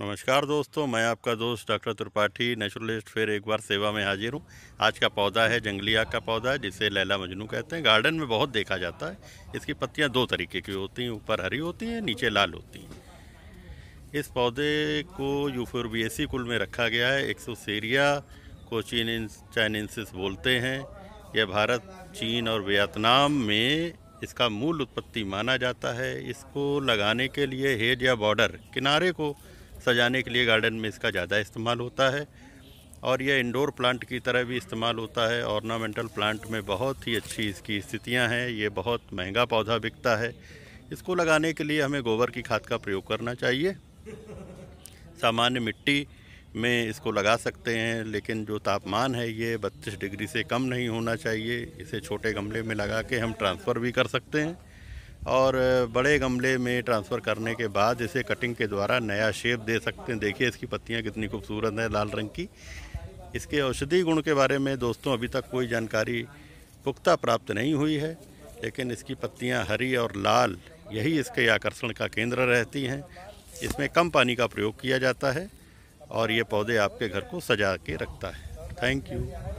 नमस्कार दोस्तों मैं आपका दोस्त डॉक्टर त्रिपाठी नेचुरलिस्ट फिर एक बार सेवा में हाजिर हूँ आज का पौधा है जंगली आग का पौधा है जिसे लैला मजनू कहते हैं गार्डन में बहुत देखा जाता है इसकी पत्तियाँ दो तरीके की होती हैं ऊपर हरी होती हैं नीचे लाल होती हैं इस पौधे को यूफोर कुल में रखा गया है एक को चीन चाइनेसिस बोलते हैं यह भारत चीन और वियतनाम में इसका मूल उत्पत्ति माना जाता है इसको लगाने के लिए हेज या बॉर्डर किनारे को सजाने के लिए गार्डन में इसका ज़्यादा इस्तेमाल होता है और यह इंडोर प्लांट की तरह भी इस्तेमाल होता है ऑर्नामेंटल प्लांट में बहुत ही अच्छी इसकी स्थितियाँ हैं ये बहुत महंगा पौधा बिकता है इसको लगाने के लिए हमें गोबर की खाद का प्रयोग करना चाहिए सामान्य मिट्टी में इसको लगा सकते हैं लेकिन जो तापमान है ये 32 डिग्री से कम नहीं होना चाहिए इसे छोटे गमले में लगा के हम ट्रांसफ़र भी कर सकते हैं और बड़े गमले में ट्रांसफ़र करने के बाद इसे कटिंग के द्वारा नया शेप दे सकते हैं देखिए इसकी पत्तियाँ कितनी खूबसूरत हैं लाल रंग की इसके औषधि गुण के बारे में दोस्तों अभी तक कोई जानकारी पुख्ता प्राप्त नहीं हुई है लेकिन इसकी पत्तियाँ हरी और लाल यही इसके आकर्षण का केंद्र रहती हैं इसमें कम पानी का प्रयोग किया जाता है और ये पौधे आपके घर को सजा के रखता है थैंक यू